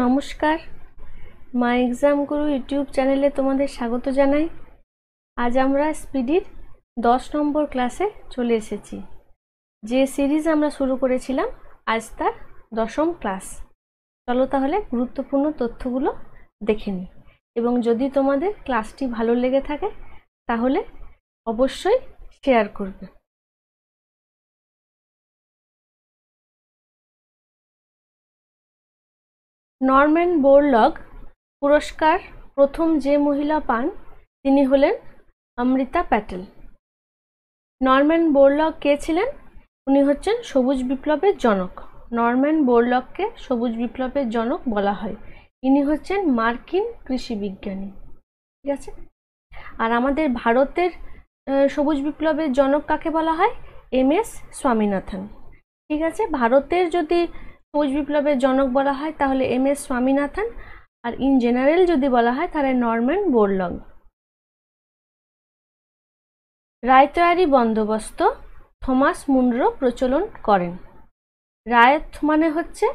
নমস্কার মা এক্সাম গুরু ইউটিউব চ্যানেলে তোমাদের স্বাগত জানাই আজ আমরা স্পিডির দশ নম্বর ক্লাসে চলে এসেছি যে সিরিজ আমরা শুরু করেছিলাম আজ তার দশম ক্লাস চলো তাহলে গুরুত্বপূর্ণ তথ্যগুলো দেখে নিই এবং যদি তোমাদের ক্লাসটি ভালো লেগে থাকে তাহলে অবশ্যই শেয়ার করবে নর্ম্যান বোরলগ পুরস্কার প্রথম যে মহিলা পান তিনি হলেন অমৃতা প্যাটেল নর্ম্যান বোরলগ কে ছিলেন উনি হচ্ছেন সবুজ বিপ্লবের জনক নর্ম্যান বোরলককে সবুজ বিপ্লবের জনক বলা হয় ইনি হচ্ছেন মার্কিন কৃষি বিজ্ঞানী ঠিক আছে আর আমাদের ভারতের সবুজ বিপ্লবের জনক কাকে বলা হয় এম এস স্বামীনাথন ঠিক আছে ভারতের যদি কোচ বিপ্লবের জনক বলা হয় তাহলে এম এস স্বামীনাথন আর ইন জেনারেল যদি বলা হয় তাহলে নর্ম্যান বোরলং রায়তয়ারি বন্দোবস্ত থমাস মুন্ড্রো প্রচলন করেন রায়ত মানে হচ্ছে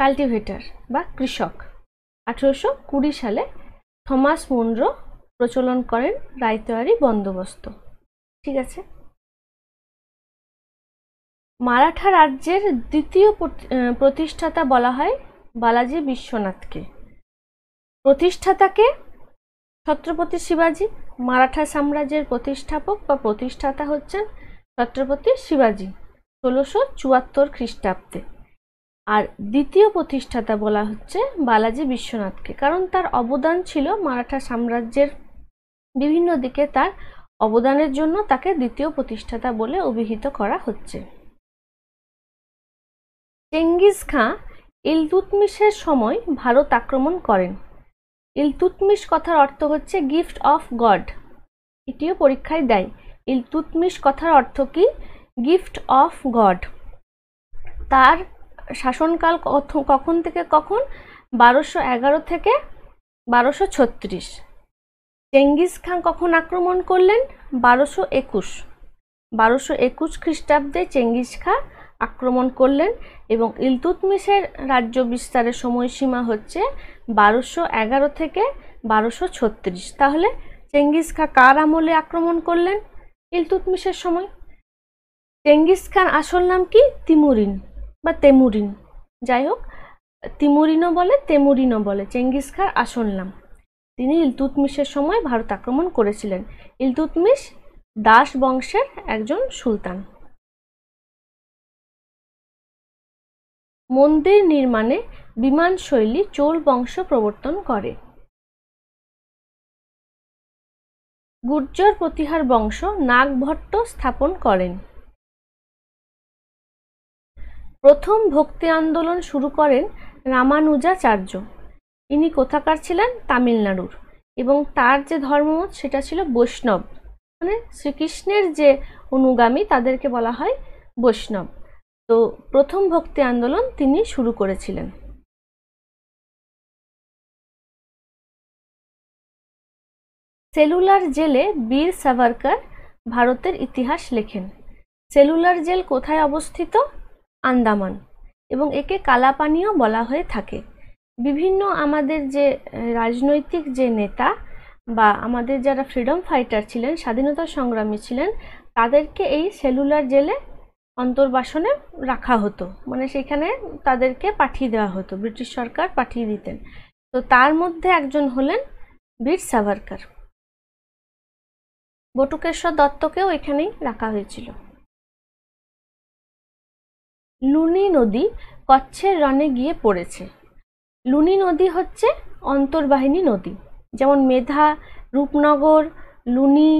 কাল্টিভেটার বা কৃষক আঠেরোশো কুড়ি সালে থমাস মুন্ড্রো প্রচলন করেন রায়তয়ারি বন্দোবস্ত ঠিক আছে মারাঠা রাজ্যের দ্বিতীয় প্রতিষ্ঠাতা বলা হয় বালাজি বিশ্বনাথকে প্রতিষ্ঠাতাকে ছত্রপতি শিবাজি মারাঠা সাম্রাজ্যের প্রতিষ্ঠাপক বা প্রতিষ্ঠাতা হচ্ছেন ছত্রপতি শিবাজি ষোলোশো চুয়াত্তর খ্রিস্টাব্দে আর দ্বিতীয় প্রতিষ্ঠাতা বলা হচ্ছে বালাজি বিশ্বনাথকে কারণ তার অবদান ছিল মারাঠা সাম্রাজ্যের বিভিন্ন দিকে তার অবদানের জন্য তাকে দ্বিতীয় প্রতিষ্ঠাতা বলে অভিহিত করা হচ্ছে চেঙ্গিস খাঁ ইলতুতমিশের সময় ভারত আক্রমণ করেন ইলতুতমিশ কথার অর্থ হচ্ছে গিফট অফ গড এটিও পরীক্ষায় দেয় ইলতুতমিশ কথার অর্থ কি গিফট অফ গড তার শাসনকাল কখন থেকে কখন বারোশো এগারো থেকে বারোশো ছত্রিশ চেঙ্গিস খাঁ কখন আক্রমণ করলেন বারোশো একুশ বারোশো একুশ খ্রিস্টাব্দে চেঙ্গিস খাঁ আক্রমণ করলেন এবং ইলতুতমিশের রাজ্য বিস্তারের সময়সীমা হচ্ছে বারোশো এগারো থেকে বারোশো ছত্রিশ তাহলে চেঙ্গিস খা কার আমলে আক্রমণ করলেন ইলতুতমিশের সময় চেঙ্গিস খান আসল নাম কি তিমুরিন বা তেমুরিন যাই হোক তিমুরিনও বলে তেমুরিনও বলে চেঙ্গিস খার আসল নাম তিনি ইলতুতমিশের সময় ভারত আক্রমণ করেছিলেন ইলতুতমিশ দাস বংশের একজন সুলতান মন্দির নির্মাণে বিমান শৈলী চোল বংশ প্রবর্তন করে গুর্জর প্রতিহার বংশ নাগভট্ট স্থাপন করেন প্রথম ভক্তি আন্দোলন শুরু করেন রামানুজাচার্য ইনি কোথাকার ছিলেন তামিলনাড়ুর এবং তার যে ধর্মমত সেটা ছিল বৈষ্ণব মানে শ্রীকৃষ্ণের যে অনুগামী তাদেরকে বলা হয় বৈষ্ণব তো প্রথম ভক্তি আন্দোলন তিনি শুরু করেছিলেন সেলুলার জেলে বীর সাভারকার ভারতের ইতিহাস লেখেন সেলুলার জেল কোথায় অবস্থিত আন্দামান এবং একে কালাপানিও বলা হয়ে থাকে বিভিন্ন আমাদের যে রাজনৈতিক যে নেতা বা আমাদের যারা ফ্রিডম ফাইটার ছিলেন স্বাধীনতা সংগ্রামী ছিলেন তাদেরকে এই সেলুলার জেলে অন্তর্বাসনে রাখা হতো মানে সেখানে তাদেরকে পাঠিয়ে দেওয়া হতো ব্রিটিশ সরকার পাঠিয়ে দিতেন তো তার মধ্যে একজন হলেন বীর সাভারকার বটুকেশ্বর দত্তকেও এখানেই রাখা হয়েছিল লুনি নদী কচ্ছের রণে গিয়ে পড়েছে লুনি নদী হচ্ছে অন্তর্বাহিনী নদী যেমন মেধা রূপনগর লুনি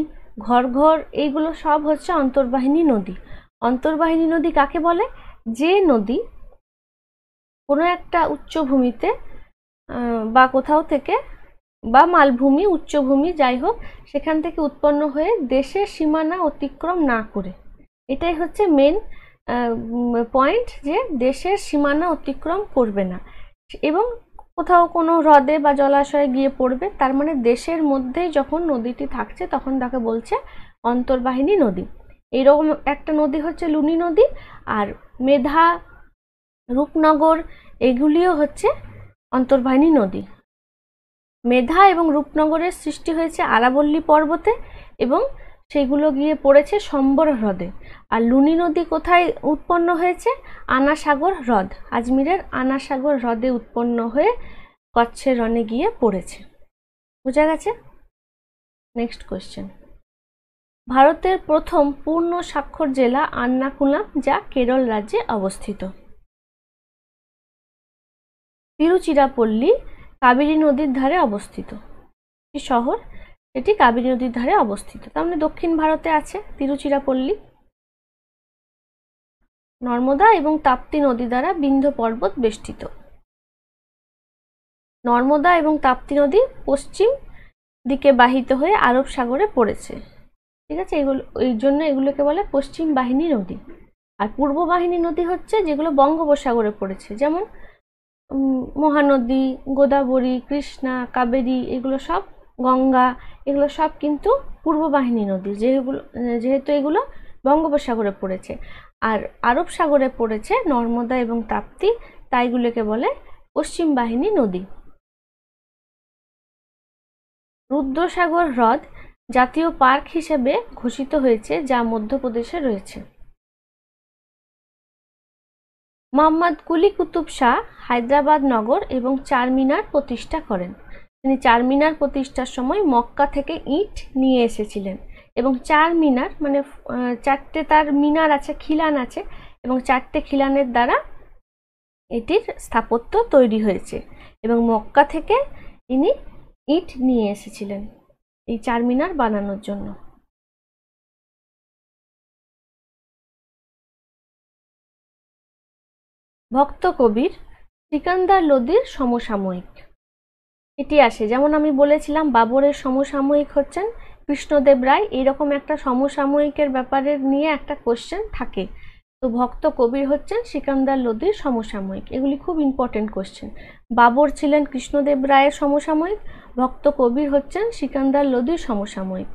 ঘর ঘর এইগুলো সব হচ্ছে অন্তর্বাহিনী নদী অন্তর্বাহিনী নদী কাকে বলে যে নদী কোনো একটা উচ্চভূমিতে বা কোথাও থেকে বা মালভূমি উচ্চভূমি যাই হোক সেখান থেকে উৎপন্ন হয়ে দেশের সীমানা অতিক্রম না করে এটাই হচ্ছে মেন পয়েন্ট যে দেশের সীমানা অতিক্রম করবে না এবং কোথাও কোনো হ্রদে বা জলাশয়ে গিয়ে পড়বে তার মানে দেশের মধ্যেই যখন নদীটি থাকছে তখন তাকে বলছে অন্তর্বাহিনী নদী এইরকম একটা নদী হচ্ছে লুনি নদী আর মেধা রূপনগর এগুলিও হচ্ছে অন্তর্বাহিনী নদী মেধা এবং রূপনগরের সৃষ্টি হয়েছে আরাবল্লী পর্বতে এবং সেগুলো গিয়ে পড়েছে সম্বর হ্রদে আর লুনি নদী কোথায় উৎপন্ন হয়েছে আনাসাগর হ্রদ আজমিরের আনাসাগর হ্রদে উৎপন্ন হয়ে কচ্ছের রনে গিয়ে পড়েছে বোঝা গেছে নেক্সট কোয়েশ্চেন ভারতের প্রথম পূর্ণ স্বাক্ষর জেলা আন্নাকুলাম যা কেরল রাজ্যে অবস্থিত তিরুচিরাপল্লী কাবেরী নদীর ধারে অবস্থিত শহর এটি কাবেরী নদীর ধারে অবস্থিত তার মানে দক্ষিণ ভারতে আছে তিরুচিরাপল্লী নর্মদা এবং তাপ্তি নদী দ্বারা বিন্ধ্য পর্বত বেষ্টিত নর্মদা এবং তাপ্তি নদী পশ্চিম দিকে বাহিত হয়ে আরব সাগরে পড়েছে ঠিক আছে এগুলো এই জন্য এগুলোকে বলে পশ্চিম বাহিনী নদী আর পূর্ব বাহিনী নদী হচ্ছে যেগুলো বঙ্গোপসাগরে পড়েছে যেমন মহানদী গোদাবরী কৃষ্ণা কাবেরী এগুলো সব গঙ্গা এগুলো সব কিন্তু পূর্ব বাহিনী নদী যেগুলো যেহেতু এগুলো বঙ্গোপসাগরে পড়েছে আর আরব সাগরে পড়েছে নর্মদা এবং তাপ্তি তাইগুলোকে বলে পশ্চিম বাহিনী নদী রুদ্রসাগর হ্রদ জাতীয় পার্ক হিসেবে ঘোষিত হয়েছে যা মধ্যপ্রদেশে রয়েছে মোহাম্মদ কুলি কুতুব শাহ হায়দ্রাবাদ নগর এবং চারমিনার প্রতিষ্ঠা করেন তিনি চারমিনার প্রতিষ্ঠার সময় মক্কা থেকে ইট নিয়ে এসেছিলেন এবং চার মিনার মানে চারটে তার মিনার আছে খিলান আছে এবং চারটে খিলানের দ্বারা এটির স্থাপত্য তৈরি হয়েছে এবং মক্কা থেকে ইনি ইট নিয়ে এসেছিলেন এই চারমিনার বানানোর জন্য ভক্ত কবির সিকান্দার লোদির সমসাময়িক এটি আসে যেমন আমি বলেছিলাম বাবরের সমসাময়িক হচ্ছেন কৃষ্ণদেব রায় এরকম একটা সমসাময়িকের ব্যাপারে নিয়ে একটা কোশ্চেন থাকে তো ভক্ত কবির হচ্ছেন সিকান্দার লোদির সমসাময়িক এগুলি খুব ইম্পর্টেন্ট কোশ্চেন বাবর ছিলেন কৃষ্ণদেব রায়ের সমসাময়িক ভক্ত কবির হচ্ছেন সিকান্দার লোদির সমসাময়িক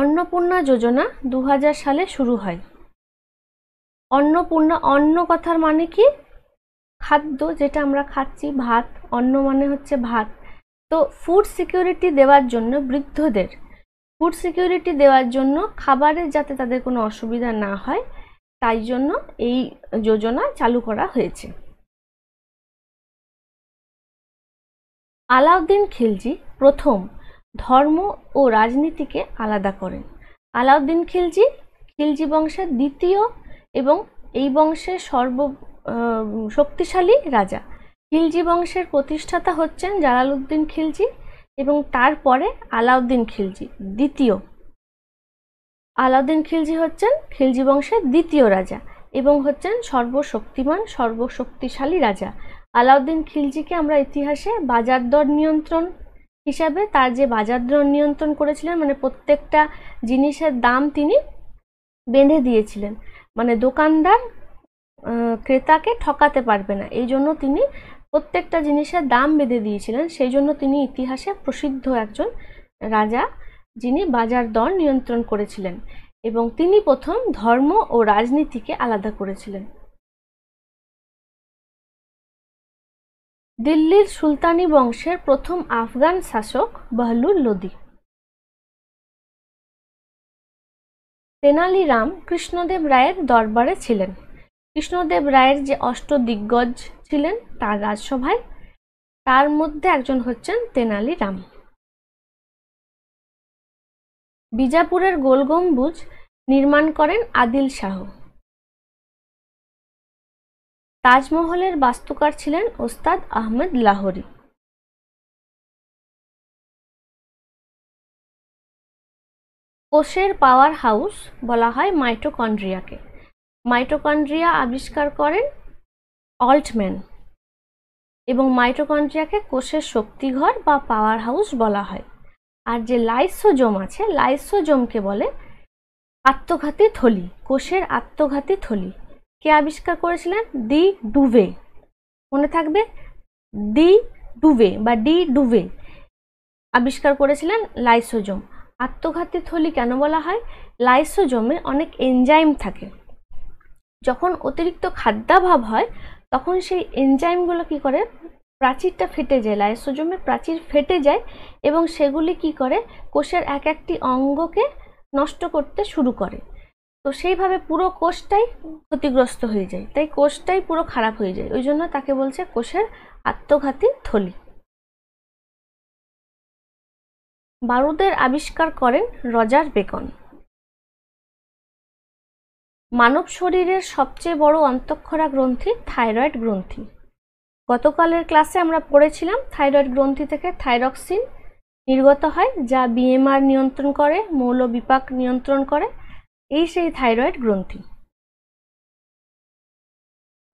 অন্নপূর্ণা যোজনা দু সালে শুরু হয় অন্নপূর্ণা অন্ন কথার মানে কি খাদ্য যেটা আমরা খাচ্ছি ভাত অন্ন মানে হচ্ছে ভাত তো ফুড সিকিউরিটি দেওয়ার জন্য বৃদ্ধদের ফুড সিকিউরিটি দেওয়ার জন্য খাবারের যাতে তাদের কোনো অসুবিধা না হয় তাই জন্য এই যোজনা চালু করা হয়েছে আলাউদ্দিন খিলজি প্রথম ধর্ম ও রাজনীতিকে আলাদা করেন আলাউদ্দিন খিলজি খিলজি বংশের দ্বিতীয় এবং এই বংশের সর্ব শক্তিশালী রাজা খিলজি বংশের প্রতিষ্ঠাতা হচ্ছেন জালালউদ্দিন খিলজি এবং তারপরে আলাউদ্দিন খিলজি দ্বিতীয় আলাউদ্দিন খিলজি হচ্ছেন খিলজি বংশের দ্বিতীয় রাজা এবং হচ্ছেন সর্বশক্তিমান সর্বশক্তিশালী রাজা আলাউদ্দিন খিলজিকে আমরা ইতিহাসে বাজার দর নিয়ন্ত্রণ হিসাবে তার যে বাজার দর নিয়ন্ত্রণ করেছিলেন মানে প্রত্যেকটা জিনিসের দাম তিনি বেঁধে দিয়েছিলেন মানে দোকানদার ক্রেতাকে ঠকাতে পারবে না এই জন্য তিনি প্রত্যেকটা জিনিসের দাম বেঁধে দিয়েছিলেন সেই জন্য তিনি ইতিহাসে প্রসিদ্ধ একজন রাজা যিনি বাজার দর নিয়ন্ত্রণ করেছিলেন এবং তিনি প্রথম ধর্ম ও রাজনীতিকে আলাদা করেছিলেন দিল্লির সুলতানি বংশের প্রথম আফগান শাসক বহলুল লোদি তেনালি রাম কৃষ্ণদেব রায়ের দরবারে ছিলেন কৃষ্ণদেব রায়ের যে অষ্ট দিগ্গজ ছিলেন তার রাজসভায় তার মধ্যে একজন হচ্ছেন তেনালি রাম বিজাপুরের গোল গম্বুজ নির্মাণ করেন আদিল শাহ তাজমহলের বাস্তুকার ছিলেন ওস্তাদ আহমেদ লাহোরি কোষের পাওয়ার হাউস বলা হয় মাইটোকন্ড্রিয়াকে মাইটোকন্ড্রিয়া আবিষ্কার করেন অল্টম্যান এবং মাইটোকন্ড্রিয়াকে কোষের শক্তিঘর বা পাওয়ার হাউস বলা হয় আর যে লাইসোজোম আছে লাইসোজোমকে বলে আত্মঘাতী থলি কোষের আত্মঘাতী থলি কে আবিষ্কার করেছিলেন দি ডুবে মনে থাকবে দি ডুবে বা ডি ডুবে আবিষ্কার করেছিলেন লাইসোজোম আত্মঘাতী থলি কেন বলা হয় লাইসোজোমে অনেক এনজাইম থাকে যখন অতিরিক্ত খাদ্যাভাব হয় তখন সেই এনজাইমগুলো কি করে প্রাচীরটা ফেটে যায় লাইসোজোমের প্রাচীর ফেটে যায় এবং সেগুলি কি করে কোষের এক একটি অঙ্গকে নষ্ট করতে শুরু করে তো সেইভাবে পুরো কোষটাই ক্ষতিগ্রস্ত হয়ে যায় তাই কোষটাই পুরো খারাপ হয়ে যায় ওই জন্য তাকে বলছে কোষের আত্মঘাতী থলি বারুদের আবিষ্কার করেন রজার বেকন মানব শরীরের সবচেয়ে বড় অন্তঃক্ষরা গ্রন্থি থাইরয়েড গ্রন্থি গতকালের ক্লাসে আমরা পড়েছিলাম থাইরয়েড গ্রন্থি থেকে থাইরক্সিন নির্গত হয় যা বিএমআর নিয়ন্ত্রণ করে মৌল বিপাক নিয়ন্ত্রণ করে এই সেই থাইরয়েড গ্রন্থি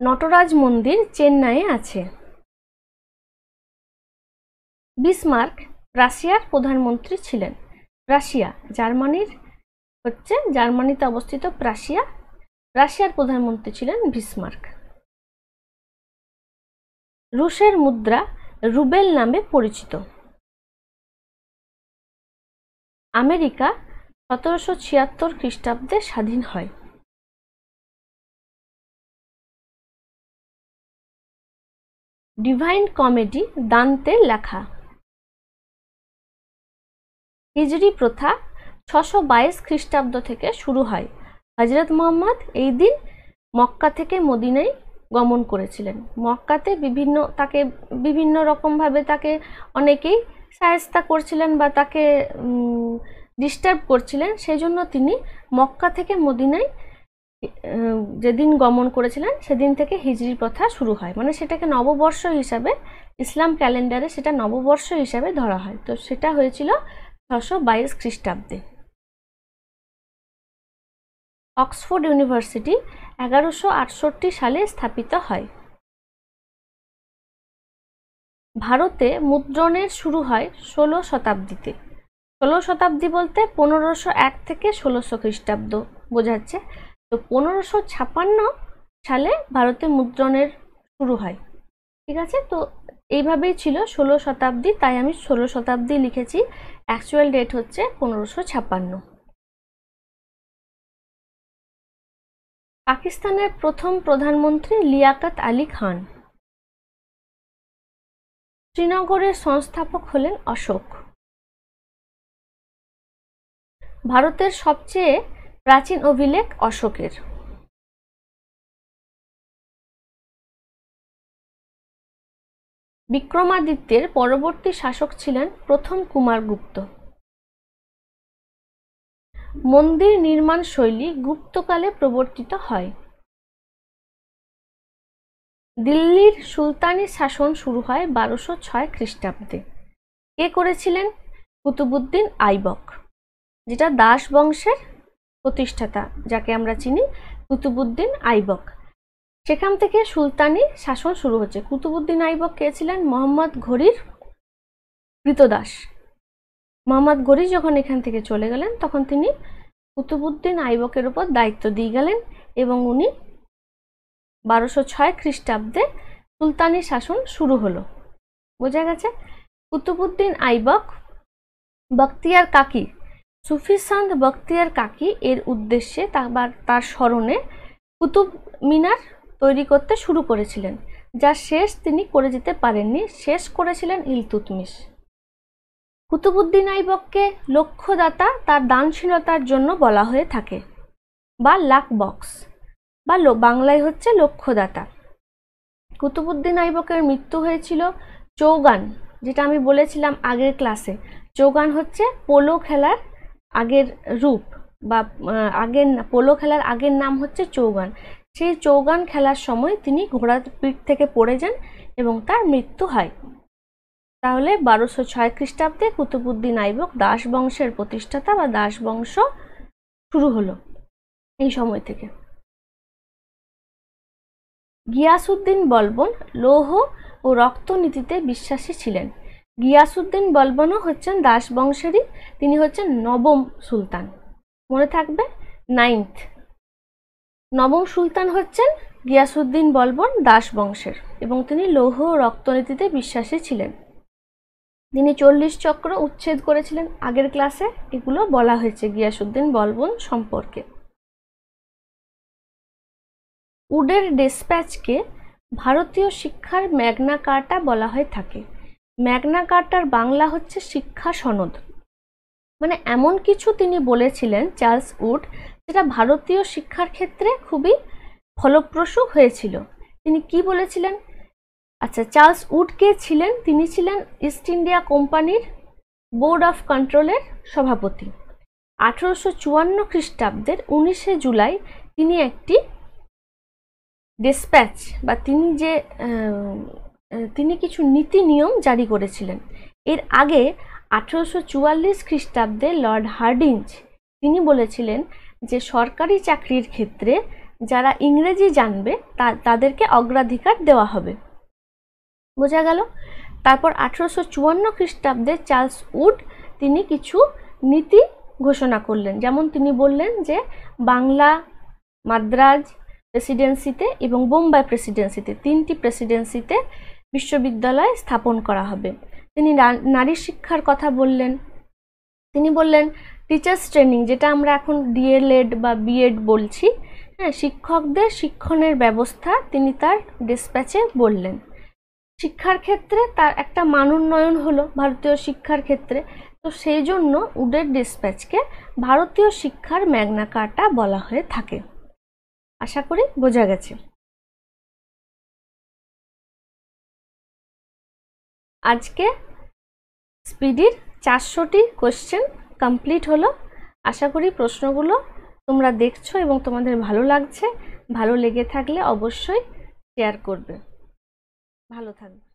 নটরাজ মন্দির চেন্নাইয়ে আছে বিসমার্ক রাশিয়ার প্রধানমন্ত্রী ছিলেন রাশিয়া জার্মানির হচ্ছে জার্মানিতে অবস্থিত প্রাশিয়া রাশিয়ার প্রধানমন্ত্রী ছিলেন ভিসমার্ক রুশের মুদ্রা রুবেল নামে পরিচিত আমেরিকা সতেরোশো ছিয়াত্তর খ্রিস্টাব্দে স্বাধীন হয় ডিভাইন কমেডি দান্তের লেখা হিজড়ি প্রথা ছশো বাইশ খ্রিস্টাব্দ থেকে শুরু হয় হজরত মোহাম্মদ এই দিন মক্কা থেকে মদিনায় গমন করেছিলেন মক্কাতে বিভিন্ন তাকে বিভিন্ন রকমভাবে তাকে অনেকেই সায়স্তা করছিলেন বা তাকে ডিস্টার্ব করছিলেন সেই জন্য তিনি মক্কা থেকে মদিনায় যেদিন গমন করেছিলেন সেদিন থেকে হিজড়ির প্রথা শুরু হয় মানে সেটাকে নববর্ষ হিসাবে ইসলাম ক্যালেন্ডারে সেটা নববর্ষ হিসাবে ধরা হয় তো সেটা হয়েছিল ছশো বাইশ খ্রিস্টাব্দে অক্সফোর্ড ইউনিভার্সিটি এগারোশো আটষট্টি সালে স্থাপিত হয় ভারতে মুদ্রণের শুরু হয় ষোলো শতাব্দীতে ষোলো শতাব্দী বলতে পনেরোশো এক থেকে ষোলোশো খ্রিস্টাব্দ বোঝাচ্ছে তো পনেরোশো ছাপান্ন সালে ভারতে মুদ্রণের শুরু হয় ঠিক আছে তো এইভাবেই ছিল ষোলো শতাব্দী তাই আমি ষোলো শতাব্দী লিখেছি অ্যাকচুয়াল ডেট হচ্ছে পনেরোশো ছাপান্ন পাকিস্তানের প্রথম প্রধানমন্ত্রী লিয়াকাত আলী খান শ্রীনগরের সংস্থাপক হলেন অশোক ভারতের সবচেয়ে প্রাচীন অভিলেখ অশোকের বিক্রমাদিত্যের পরবর্তী শাসক ছিলেন প্রথম কুমারগুপ্ত মন্দির নির্মাণ শৈলী গুপ্তকালে প্রবর্তিত হয় দিল্লির সুলতানি শাসন শুরু হয় বারোশো ছয় খ্রিস্টাব্দে কে করেছিলেন কুতুবুদ্দিন আইবক যেটা দাস বংশের প্রতিষ্ঠাতা যাকে আমরা চিনি কুতুবুদ্দিন আইবক সেখান থেকে সুলতানি শাসন শুরু হচ্ছে কুতুবুদ্দিন আইবক কে ছিলেন মোহাম্মদ ঘড়ির কৃতদাস মোহাম্মদ গরি যখন এখান থেকে চলে গেলেন তখন তিনি কুতুবুদ্দিন আইবকের উপর দায়িত্ব দিয়ে গেলেন এবং উনি বারোশো ছয় খ্রিস্টাব্দে সুলতানি শাসন শুরু হলো বোঝা গেছে কুতুবুদ্দিন আইবক বক্তিয়ার কাকি সুফিসান্দ বক্তিয়ার কাকি এর উদ্দেশ্যে তার স্মরণে কুতুব মিনার তৈরি করতে শুরু করেছিলেন যা শেষ তিনি করে যেতে পারেননি শেষ করেছিলেন ইলতুতমিশ কুতুবুদ্দিন আইবককে লক্ষ্যদাতা তার দানশীলতার জন্য বলা হয়ে থাকে বা লাক বক্স বা বাংলায় হচ্ছে লক্ষ্যদাতা কুতুবুদ্দিন আইবকের মৃত্যু হয়েছিল চৌগান যেটা আমি বলেছিলাম আগের ক্লাসে চৌগান হচ্ছে পোলো খেলার আগের রূপ বা আগের পোলো খেলার আগের নাম হচ্ছে চৌগান সেই চৌগান খেলার সময় তিনি ঘোড়ার পিঠ থেকে পড়ে যান এবং তার মৃত্যু হয় তাহলে বারোশো ছয় খ্রিস্টাব্দে কুতুবুদ্দিন আইবক দাস বংশের প্রতিষ্ঠাতা বা দাস বংশ শুরু হলো এই সময় থেকে গিয়াসুদ্দিন বলবন লৌহ ও রক্তনীতিতে বিশ্বাসী ছিলেন গিয়াসুদ্দিন বলবনও হচ্ছেন দাস বংশেরই তিনি হচ্ছেন নবম সুলতান মনে থাকবে নাইন্থ নবম সুলতান হচ্ছেন গিয়াসুদ্দিন বলবন দাস বংশের এবং তিনি লৌহ ও রক্তনীতিতে বিশ্বাসী ছিলেন তিনি চল্লিশ চক্র উচ্ছেদ করেছিলেন আগের ক্লাসে এগুলো বলা হয়েছে গিয়াসুদ্দিন বলবন সম্পর্কে উডের ডিসপ্যাচকে ভারতীয় শিক্ষার ম্যাগনা কার্টা বলা হয়ে থাকে ম্যাগনা কার্টার বাংলা হচ্ছে শিক্ষা সনদ মানে এমন কিছু তিনি বলেছিলেন চার্লস উড যেটা ভারতীয় শিক্ষার ক্ষেত্রে খুবই ফলপ্রসূ হয়েছিল তিনি কি বলেছিলেন আচ্ছা চার্লস উড কে ছিলেন তিনি ছিলেন ইস্ট ইন্ডিয়া কোম্পানির বোর্ড অফ কন্ট্রোলের সভাপতি আঠেরোশো চুয়ান্ন খ্রিস্টাব্দের উনিশে জুলাই তিনি একটি ডিসপ্যাচ বা তিনি যে তিনি কিছু নীতি নিয়ম জারি করেছিলেন এর আগে আঠেরোশো চুয়াল্লিশ খ্রিস্টাব্দে লর্ড হার্ডিঞ্জ তিনি বলেছিলেন যে সরকারি চাকরির ক্ষেত্রে যারা ইংরেজি জানবে তাদেরকে অগ্রাধিকার দেওয়া হবে বোঝা গেল তারপর আঠেরোশো চুয়ান্ন খ্রিস্টাব্দে চার্লস উড তিনি কিছু নীতি ঘোষণা করলেন যেমন তিনি বললেন যে বাংলা মাদ্রাজ প্রেসিডেন্সিতে এবং বোম্বাই প্রেসিডেন্সিতে তিনটি প্রেসিডেন্সিতে বিশ্ববিদ্যালয় স্থাপন করা হবে তিনি নারী শিক্ষার কথা বললেন তিনি বললেন টিচার্স ট্রেনিং যেটা আমরা এখন ডিএলএড বা বিএড বলছি হ্যাঁ শিক্ষকদের শিক্ষণের ব্যবস্থা তিনি তার ডিসপ্যাচে বললেন শিক্ষার ক্ষেত্রে তার একটা মানোন্নয়ন হলো ভারতীয় শিক্ষার ক্ষেত্রে তো সেই জন্য উডের ডিসপ্যাচকে ভারতীয় শিক্ষার ম্যাগনা কার্টা বলা হয়ে থাকে আশা করি বোঝা গেছে আজকে স্পিডির চারশোটি কোশ্চেন কমপ্লিট হলো আশা করি প্রশ্নগুলো তোমরা দেখছো এবং তোমাদের ভালো লাগছে ভালো লেগে থাকলে অবশ্যই শেয়ার করবে ভালো থাকবে